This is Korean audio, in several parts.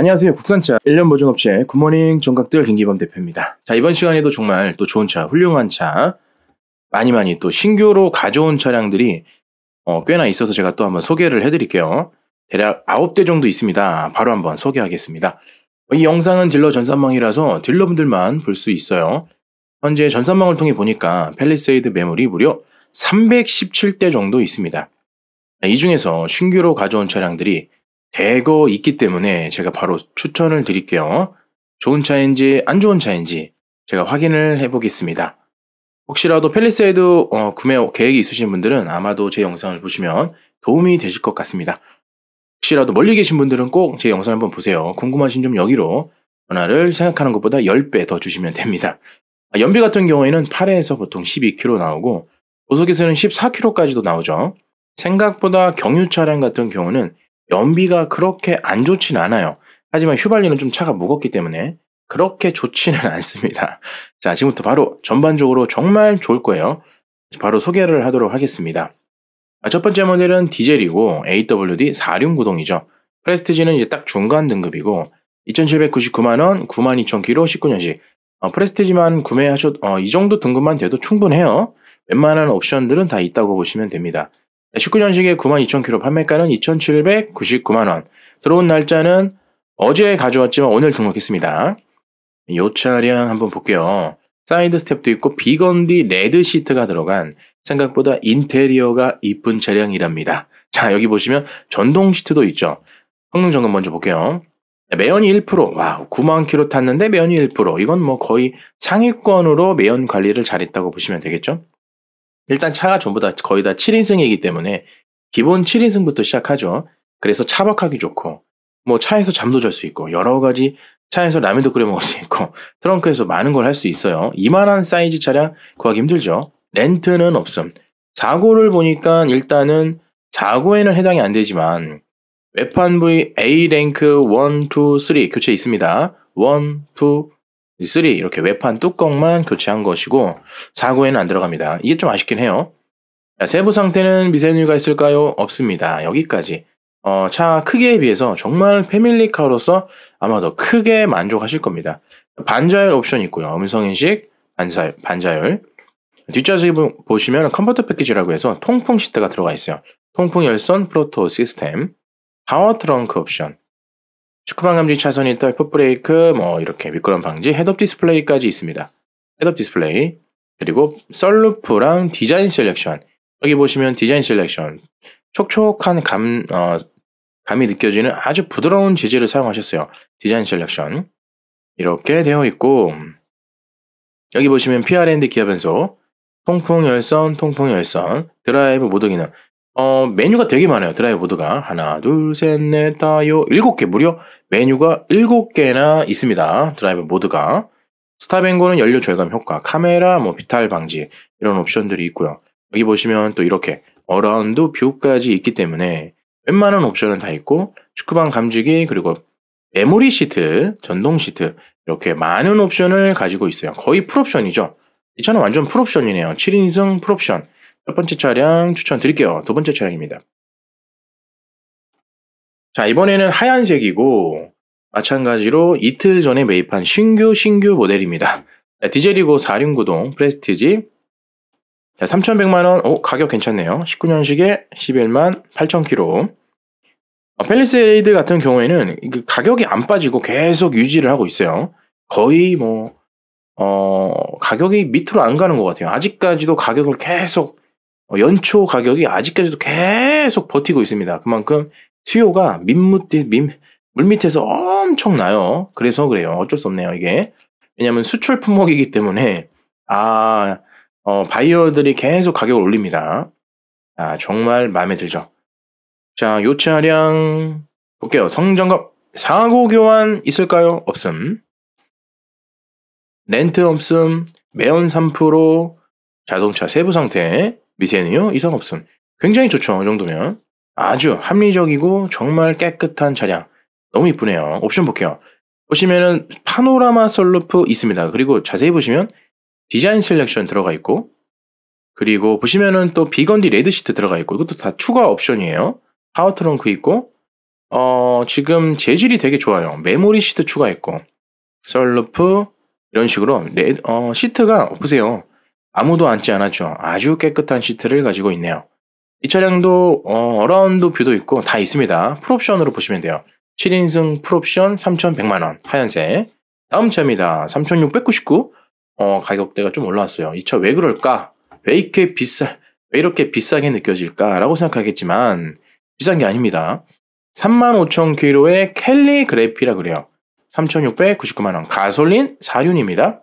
안녕하세요. 국산차 1년 보증업체 굿모닝 종각들 김기범 대표입니다. 자, 이번 시간에도 정말 또 좋은 차, 훌륭한 차, 많이 많이 또 신규로 가져온 차량들이 어, 꽤나 있어서 제가 또 한번 소개를 해드릴게요. 대략 9대 정도 있습니다. 바로 한번 소개하겠습니다. 어, 이 영상은 딜러 전산망이라서 딜러분들만 볼 수 있어요. 현재 전산망을 통해 보니까 펠리세이드 매물이 무려 317대 정도 있습니다. 이 중에서 신규로 가져온 차량들이 대거 있기 때문에 제가 바로 추천을 드릴게요. 좋은 차인지 안 좋은 차인지 제가 확인을 해보겠습니다. 혹시라도 펠리세이드 어, 구매 계획이 있으신 분들은 아마도 제 영상을 보시면 도움이 되실 것 같습니다. 혹시라도 멀리 계신 분들은 꼭 제 영상 한번 보세요. 궁금하신 점 여기로 전화를 생각하는 것보다 10배 더 주시면 됩니다. 아, 연비 같은 경우에는 8에서 보통 12km 나오고 고속에서는 14km까지도 나오죠. 생각보다 경유 차량 같은 경우는 연비가 그렇게 안 좋진 않아요. 하지만 휘발유는 좀 차가 무겁기 때문에 그렇게 좋지는 않습니다. 자, 지금부터 바로 전반적으로 정말 좋을 거예요. 바로 소개를 하도록 하겠습니다. 아, 첫 번째 모델은 디젤이고 AWD 4륜구동이죠. 프레스티지는 이제 딱 중간 등급이고 2,799만원, 92,000km, 19년식 어, 프레스티지만 구매하셔도 어, 이 정도 등급만 돼도 충분해요. 웬만한 옵션들은 다 있다고 보시면 됩니다. 19년식의 92,000km 판매가는 2,799만원. 들어온 날짜는 어제 가져왔지만 오늘 등록했습니다. 요 차량 한번 볼게요. 사이드 스텝도 있고 비건비 레드 시트가 들어간 생각보다 인테리어가 이쁜 차량이랍니다. 자 여기 보시면 전동 시트도 있죠. 성능 점검 먼저 볼게요. 매연이 1%, 와 9만 킬로 탔는데 매연이 1%. 이건 뭐 거의 상위권으로 매연 관리를 잘했다고 보시면 되겠죠. 일단 차가 전부 다 거의 다 7인승이기 때문에 기본 7인승부터 시작하죠. 그래서 차박하기 좋고 뭐 차에서 잠도 잘 수 있고 여러 가지 차에서 라면도 끓여 먹을 수 있고 트렁크에서 많은 걸 할 수 있어요. 이만한 사이즈 차량 구하기 힘들죠. 렌트는 없음. 자고를 보니까 일단은 자고에는 해당이 안 되지만 웹판부의 A랭크 1, 2, 3 교체 있습니다. 1, 2, 3 이렇게 외판 뚜껑만 교체한 것이고 4구에는 안 들어갑니다. 이게 좀 아쉽긴 해요. 자, 세부 상태는 미세누유가 있을까요? 없습니다. 여기까지. 어, 차 크기에 비해서 정말 패밀리카로서 아마 도 크게 만족하실 겁니다. 반자율 옵션이 있고요. 음성인식, 반자율, 반자율. 뒷좌석에 보시면 컴포트 패키지라고 해서 통풍 시트가 들어가 있어요. 통풍 열선 프로토 시스템, 파워 트렁크 옵션, 축구방 감지 차선인 떨 풋브레이크, 뭐 이렇게 미끄럼 방지, 헤드업 디스플레이까지 있습니다. 헤드업 디스플레이, 그리고 썰루프랑 디자인 셀렉션. 여기 보시면 디자인 셀렉션. 촉촉한 감, 어, 감이 느껴지는 아주 부드러운 재질을 사용하셨어요. 디자인 셀렉션. 이렇게 되어 있고, 여기 보시면 PR&D 기어 변속, 통풍 열선, 통풍 열선, 드라이브 모드 기능. 어, 메뉴가 되게 많아요. 드라이보드가. 브 하나, 둘, 셋, 넷, 다요. 일곱 개. 무려 메뉴가 일곱 개나 있습니다. 드라이브 모드가. 스타뱅고는 연료 절감 효과, 카메라, 뭐, 비탈 방지, 이런 옵션들이 있고요. 여기 보시면 또 이렇게 어라운드 뷰까지 있기 때문에 웬만한 옵션은 다 있고, 축구방 감지기, 그리고 메모리 시트, 전동 시트, 이렇게 많은 옵션을 가지고 있어요. 거의 풀옵션이죠. 이 차는 완전 풀옵션이네요. 7인승 풀옵션. 첫 번째 차량 추천드릴게요. 두 번째 차량입니다. 자, 이번에는 하얀색이고, 마찬가지로 이틀 전에 매입한 신규, 신규 모델입니다. 네, 디젤이고 4륜구동 프레스티지. 자, 3,100만원, 오, 가격 괜찮네요. 19년식에 11만 8,000km. 펠리세이드 어, 같은 경우에는 그 가격이 안 빠지고 계속 유지를 하고 있어요. 거의 뭐, 어, 가격이 밑으로 안 가는 것 같아요. 아직까지도 가격을 계속 어, 연초 가격이 아직까지도 계속 버티고 있습니다. 그만큼 수요가 민물, 밑에서 엄청나요. 그래서 그래요. 어쩔 수 없네요, 이게. 왜냐면 수출 품목이기 때문에, 아, 어, 바이어들이 계속 가격을 올립니다. 아, 정말 마음에 들죠. 자, 요 차량 볼게요. 성장갑 사고 교환 있을까요? 없음. 렌트 없음. 매연 3% 자동차 세부 상태. 미세는요 이상 없음. 굉장히 좋죠. 이 정도면. 아주 합리적이고 정말 깨끗한 차량. 너무 이쁘네요. 옵션 볼게요. 보시면은 파노라마 솔루프 있습니다. 그리고 자세히 보시면 디자인 셀렉션 들어가 있고 그리고 보시면은 또 비건디 레드 시트 들어가 있고 이것도 다 추가 옵션이에요. 파워 트렁크 있고 어 지금 재질이 되게 좋아요. 메모리 시트 추가했고 썰루프 이런 식으로 레, 드 어, 시트가 보세요. 아무도 앉지 않았죠. 아주 깨끗한 시트를 가지고 있네요. 이 차량도 어, 라운드 뷰도 있고 다 있습니다. 풀옵션으로 보시면 돼요. 7인승 풀옵션 3,100만원 하얀색 다음 차입니다. 3,699 어, 가격대가 좀 올라왔어요. 이 차 왜 그럴까? 왜 이렇게 비싸, 왜 이렇게 비싸게 느껴질까라고 생각하겠지만, 비싼 게 아닙니다. 35,000km의 캘리 그래피라 그래요. 3,699만원. 가솔린 사륜입니다.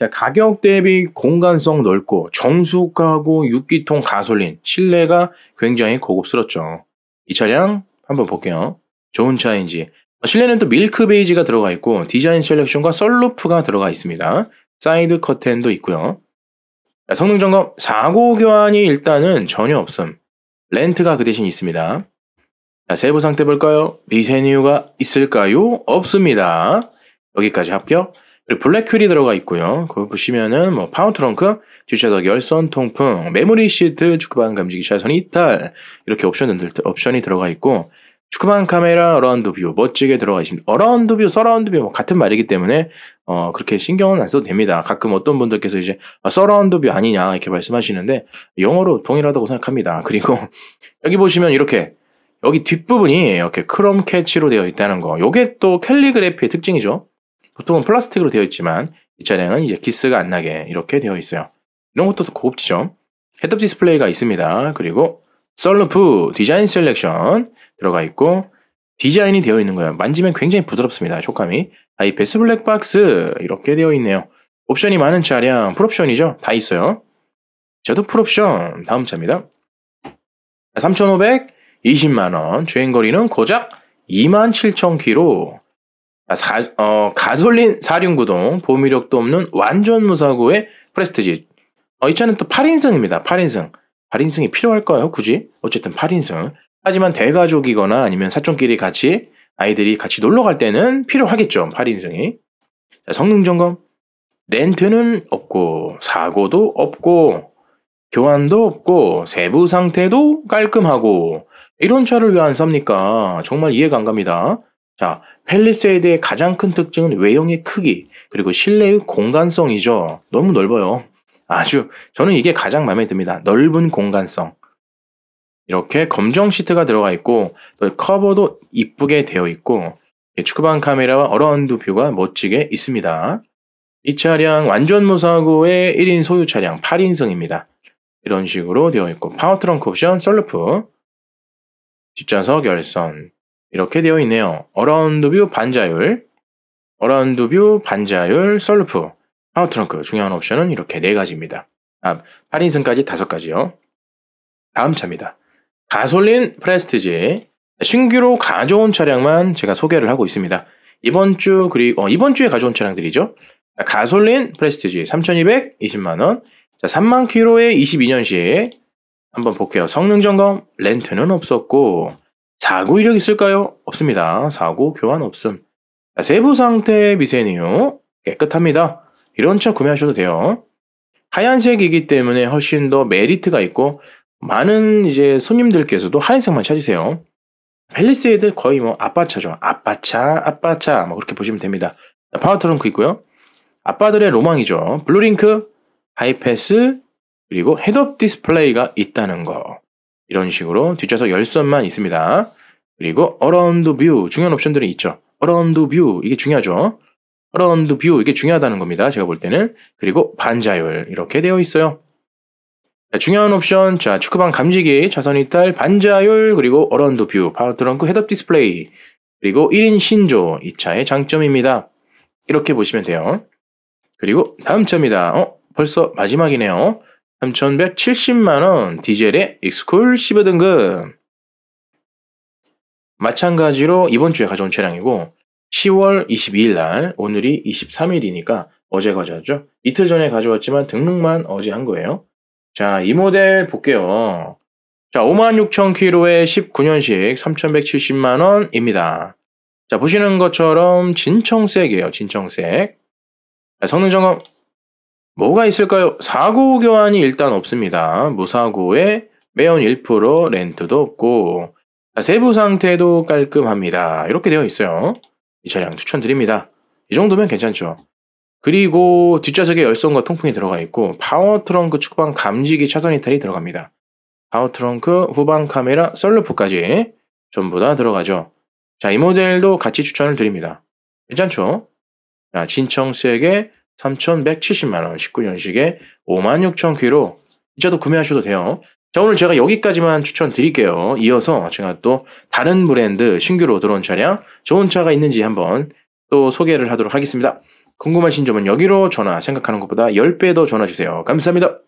자, 가격 대비 공간성 넓고 정숙하고 6기통 가솔린, 실내가 굉장히 고급스럽죠. 이 차량 한번 볼게요. 좋은 차인지. 어, 실내는 또 밀크 베이지가 들어가 있고 디자인 셀렉션과 썰루프가 들어가 있습니다. 사이드 커튼도 있고요. 자, 성능 점검 사고 교환이 일단은 전혀 없음. 렌트가 그 대신 있습니다. 자, 세부 상태 볼까요? 미세뉴가 있을까요? 없습니다. 여기까지 합격. 블랙휠이 들어가 있고요. 그거 보시면은 뭐 파운 트렁크, 뒷좌석 열선 통풍, 메모리 시트, 축구방 감지기 차선 이탈 이렇게 옵션들 옵션이 들어가 있고 축구방 카메라 어라운드 뷰 멋지게 들어가 있습니다. 어라운드 뷰, 서라운드 뷰뭐 같은 말이기 때문에 어 그렇게 신경은 안 써도 됩니다. 가끔 어떤 분들께서 이제 아, 서라운드 뷰 아니냐 이렇게 말씀하시는데 영어로 동일하다고 생각합니다. 그리고 여기 보시면 이렇게 여기 뒷부분이 이렇게 크롬 캐치로 되어 있다는 거. 요게 또 캘리그래피의 특징이죠. 보통은 플라스틱으로 되어 있지만 이 차량은 이제 기스가 안 나게 이렇게 되어 있어요. 이런 것도 더 고급지죠. 헤드업 디스플레이가 있습니다. 그리고 썰루프 디자인 셀렉션 들어가 있고 디자인이 되어 있는 거예요. 만지면 굉장히 부드럽습니다. 촉감이. 아이패스 블랙박스 이렇게 되어 있네요. 옵션이 많은 차량 풀옵션이죠. 다 있어요. 저도 풀옵션 다음 차입니다. 3,520만원 주행거리는 고작 27,000km 아, 사, 어, 가솔린 사륜구동 보미력도 없는 완전 무사고의 프레스티지 어, 이 차는 또 8인승입니다. 8인승 8인승이 필요할까요? 굳이? 어쨌든 8인승 하지만 대가족이거나 아니면 사촌끼리 같이 아이들이 같이 놀러 갈 때는 필요하겠죠. 8인승이 자, 성능 점검 렌트는 없고 사고도 없고 교환도 없고 세부 상태도 깔끔하고 이런 차를 왜 안 삽니까? 정말 이해가 안 갑니다. 자, 펠리세이드의 가장 큰 특징은 외형의 크기, 그리고 실내의 공간성이죠. 너무 넓어요. 아주, 저는 이게 가장 마음에 듭니다. 넓은 공간성. 이렇게 검정 시트가 들어가 있고, 또 커버도 이쁘게 되어 있고, 축구방 카메라와 어라운드 뷰가 멋지게 있습니다. 이 차량 완전 무사고의 1인 소유 차량 8인승입니다. 이런 식으로 되어 있고, 파워 트렁크 옵션, 솔루프, 뒷좌석 열선, 이렇게 되어 있네요. 어라운드 뷰 반자율, 어라운드 뷰 반자율, 솔루프, 파워 트렁크 중요한 옵션은 이렇게 네 가지입니다. 다 8인승까지 다섯 가지요. 다음 차입니다. 가솔린 프레스티지 신규로 가져온 차량만 제가 소개를 하고 있습니다. 이번 주 그리고 어, 이번 주에 가져온 차량들이죠. 가솔린 프레스티지 3,220만 원. 자, 3만 킬로에 22년시에 한번 볼게요. 성능 점검 렌트는 없었고 4구 이력 있을까요? 없습니다. 4구 교환 없음. 세부 상태 미세는요 깨끗합니다. 이런 차 구매하셔도 돼요. 하얀색이기 때문에 훨씬 더 메리트가 있고 많은 이제 손님들께서도 하얀색만 찾으세요. 펠리세이드 거의 뭐 아빠차죠. 아빠차, 아빠차 뭐 그렇게 보시면 됩니다. 파워트렁크 있고요. 아빠들의 로망이죠. 블루링크, 하이패스, 그리고 헤드업 디스플레이가 있다는 거. 이런 식으로 뒷좌석 열선만 있습니다. 그리고 around view 중요한 옵션들이 있죠. around view 이게 중요하죠. around view 이게 중요하다는 겁니다. 제가 볼 때는 그리고 반자율 이렇게 되어 있어요. 자, 중요한 옵션 자 축구방 감지기 자선 이탈 반자율 그리고 어라운드 뷰 파워 트렁크 헤드업 디스플레이 그리고 1인 신조 2차의 장점입니다. 이렇게 보시면 돼요. 그리고 다음 차입니다. 어 벌써 마지막이네요. 3,170만원 디젤의 익스쿨시브 등급 마찬가지로 이번 주에 가져온 차량이고 10월 22일 날 오늘이 23일이니까 어제 가져왔죠. 이틀 전에 가져왔지만 등록만 어제 한 거예요. 자, 이 모델 볼게요. 자, 56,000km에 19년식 3,170만 원입니다. 자, 보시는 것처럼 진청색이에요. 진청색. 자, 성능 점검 뭐가 있을까요? 사고 교환이 일단 없습니다. 무사고에 매연 1% 렌트도 없고 세부 상태도 깔끔합니다. 이렇게 되어 있어요. 이 차량 추천드립니다. 이 정도면 괜찮죠. 그리고 뒷좌석에 열선과 통풍이 들어가 있고 파워 트렁크 축방 감지기 차선 이탈이 들어갑니다. 파워 트렁크, 후방 카메라, 셀루프까지 전부 다 들어가죠. 자, 이 모델도 같이 추천을 드립니다. 괜찮죠? 자, 신청세액에 3,170만원, 19년식에 5 6 0 0 0 k 로이 차도 구매하셔도 돼요. 자, 오늘 제가 여기까지만 추천드릴게요. 이어서 제가 또 다른 브랜드 신규로 들어온 차량, 좋은 차가 있는지 한번 또 소개를 하도록 하겠습니다. 궁금하신 점은 여기로 전화, 생각하는 것보다 10배 더 전화 주세요. 감사합니다.